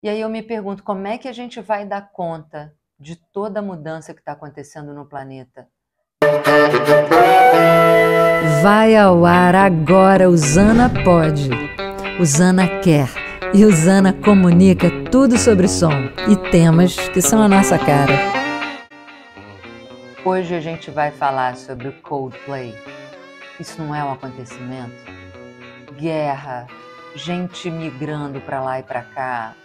E aí eu me pergunto como é que a gente vai dar conta de toda a mudança que está acontecendo no planeta. Vai ao ar agora Usana Pode. Usana quer e Usana comunica tudo sobre som e temas que são a nossa cara. Hoje a gente vai falar sobre Coldplay. Isso não é um acontecimento? Guerra, gente migrando para lá e para cá,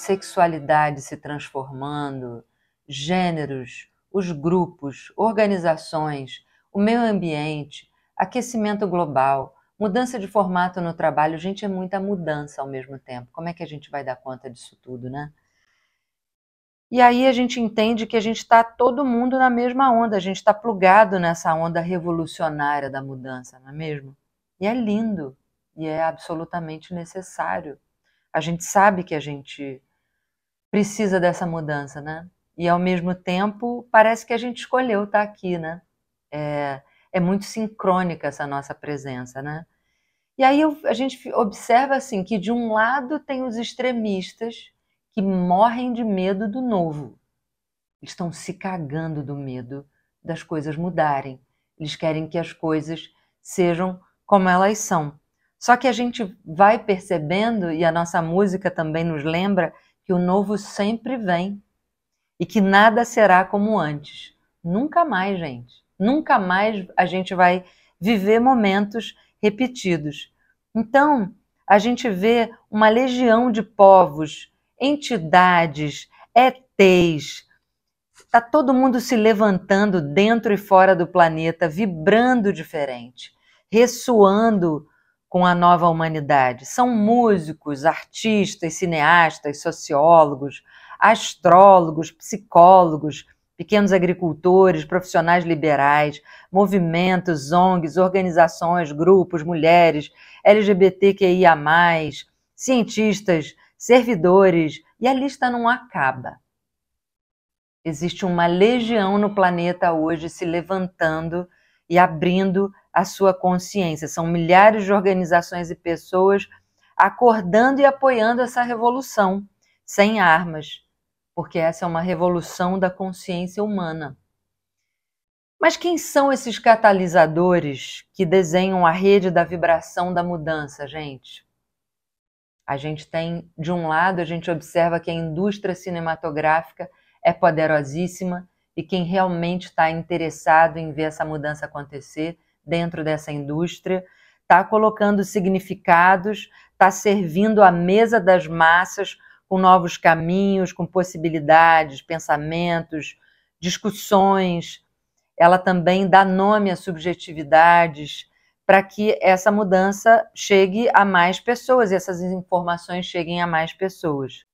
sexualidade se transformando, gêneros, os grupos, organizações, o meio ambiente, aquecimento global, mudança de formato no trabalho. Gente, é muita mudança ao mesmo tempo. Como é que a gente vai dar conta disso tudo, né? E aí a gente entende que a gente está todo mundo na mesma onda, a gente está plugado nessa onda revolucionária da mudança, não é mesmo? E é lindo e é absolutamente necessário. A gente sabe que a gente precisa dessa mudança, né? E ao mesmo tempo parece que a gente escolheu estar tá aqui, né? É, é muito sincrônica essa nossa presença, né? E aí eu, a gente observa assim que de um lado tem os extremistas que morrem de medo do novo, eles estão se cagando do medo das coisas mudarem, eles querem que as coisas sejam como elas são. Só que a gente vai percebendo, e a nossa música também nos lembra, que o novo sempre vem e que nada será como antes. Nunca mais, gente. Nunca mais a gente vai viver momentos repetidos. Então, a gente vê uma legião de povos, entidades, ETs. Está todo mundo se levantando dentro e fora do planeta, vibrando diferente, ressoando com a nova humanidade. São músicos, artistas, cineastas, sociólogos, astrólogos, psicólogos, pequenos agricultores, profissionais liberais, movimentos, ONGs, organizações, grupos, mulheres, LGBTQIA, cientistas, servidores, e a lista não acaba. Existe uma legião no planeta hoje se levantando e abrindo a sua consciência. São milhares de organizações e pessoas acordando e apoiando essa revolução sem armas, porque essa é uma revolução da consciência humana. Mas quem são esses catalisadores que desenham a rede da vibração da mudança, gente? A gente tem, de um lado, a gente observa que a indústria cinematográfica é poderosíssima e quem realmente está interessado em ver essa mudança acontecer dentro dessa indústria, está colocando significados, está servindo a mesa das massas com novos caminhos, com possibilidades, pensamentos, discussões. Ela também dá nome a subjetividades para que essa mudança chegue a mais pessoas e essas informações cheguem a mais pessoas.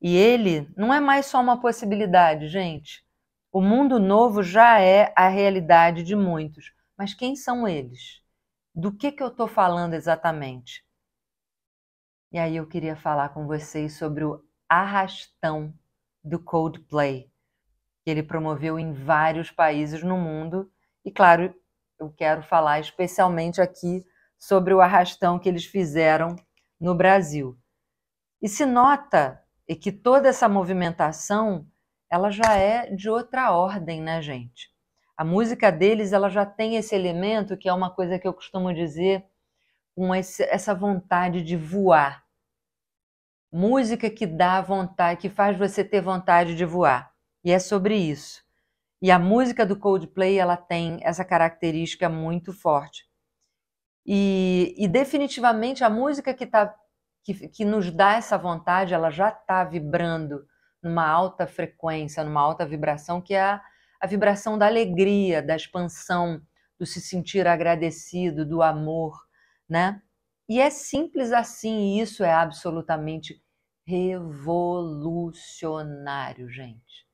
E ele não é mais só uma possibilidade, gente. O mundo novo já é a realidade de muitos. Mas quem são eles? Do que, que eu estou falando exatamente? E aí eu queria falar com vocês sobre o arrastão do Coldplay, que ele promoveu em vários países no mundo. E claro, eu quero falar especialmente aqui sobre o arrastão que eles fizeram no Brasil. E se nota que toda essa movimentação ela já é de outra ordem, né, gente? A música deles ela já tem esse elemento que é uma coisa que eu costumo dizer com essa vontade de voar. Música que dá vontade, que faz você ter vontade de voar. E é sobre isso. E a música do Coldplay ela tem essa característica muito forte. E, e definitivamente a música que, tá, que, que nos dá essa vontade, ela já está vibrando numa alta frequência, numa alta vibração, que é a a vibração da alegria, da expansão, do se sentir agradecido, do amor, né? E é simples assim, e isso é absolutamente revolucionário, gente.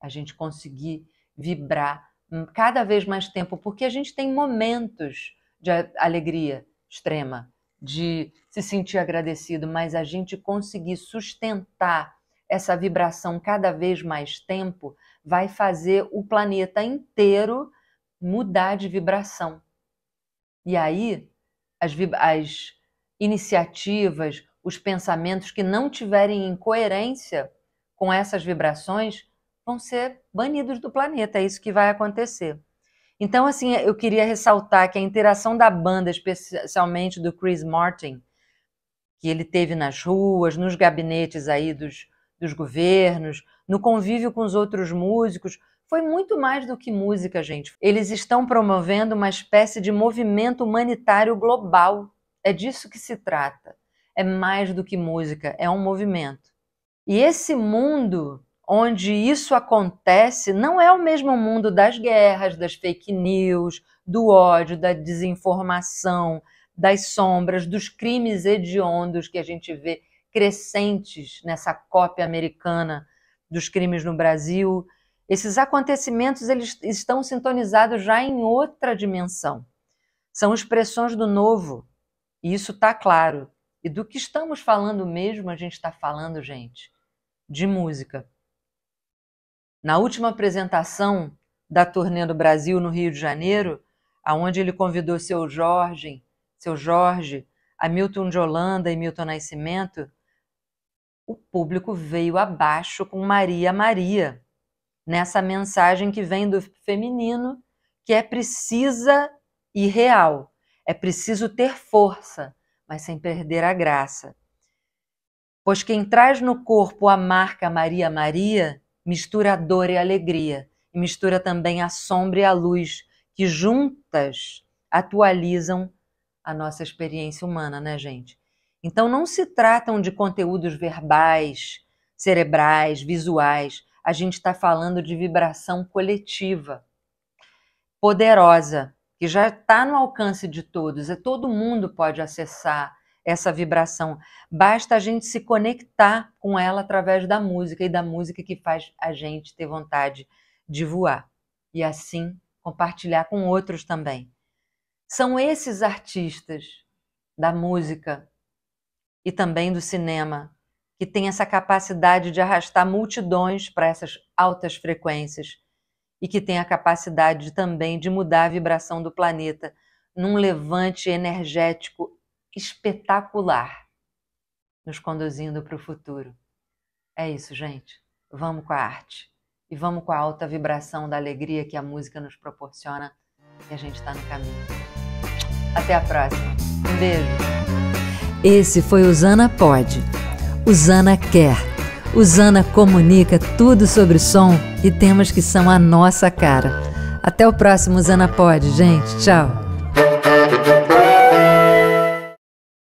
A gente conseguir vibrar cada vez mais tempo, porque a gente tem momentos de alegria extrema, de se sentir agradecido, mas a gente conseguir sustentar essa vibração cada vez mais tempo, vai fazer o planeta inteiro mudar de vibração. E aí, as, as iniciativas, os pensamentos que não tiverem em coerência com essas vibrações vão ser banidos do planeta. É isso que vai acontecer. Então, assim, eu queria ressaltar que a interação da banda, especialmente do Chris Martin, que ele teve nas ruas, nos gabinetes aí dos dos governos, no convívio com os outros músicos. Foi muito mais do que música, gente. Eles estão promovendo uma espécie de movimento humanitário global. É disso que se trata. É mais do que música, é um movimento. E esse mundo onde isso acontece não é o mesmo mundo das guerras, das fake news, do ódio, da desinformação, das sombras, dos crimes hediondos que a gente vê crescentes nessa cópia americana dos crimes no Brasil. Esses acontecimentos eles estão sintonizados já em outra dimensão. São expressões do novo, e isso está claro. E do que estamos falando mesmo, a gente está falando, gente, de música. Na última apresentação da turnê do Brasil no Rio de Janeiro, aonde ele convidou seu Jorge, seu Jorge, Hamilton de Holanda e Milton Nascimento, o público veio abaixo com Maria Maria, nessa mensagem que vem do feminino, que é precisa e real, é preciso ter força, mas sem perder a graça. Pois quem traz no corpo a marca Maria Maria mistura a dor e a alegria, e mistura também a sombra e a luz, que juntas atualizam a nossa experiência humana, né, gente? Então, não se tratam de conteúdos verbais, cerebrais, visuais. A gente está falando de vibração coletiva, poderosa, que já está no alcance de todos. É todo mundo pode acessar essa vibração. Basta a gente se conectar com ela através da música e da música que faz a gente ter vontade de voar e assim compartilhar com outros também. São esses artistas da música e também do cinema, que tem essa capacidade de arrastar multidões para essas altas frequências e que tem a capacidade também de mudar a vibração do planeta num levante energético espetacular, nos conduzindo para o futuro. É isso, gente. Vamos com a arte e vamos com a alta vibração da alegria que a música nos proporciona e a gente está no caminho. Até a próxima. Um beijo. Esse foi Usana Pode. Usana Quer. Usana comunica tudo sobre som e temas que são a nossa cara. Até o próximo Usana Pode, gente. Tchau.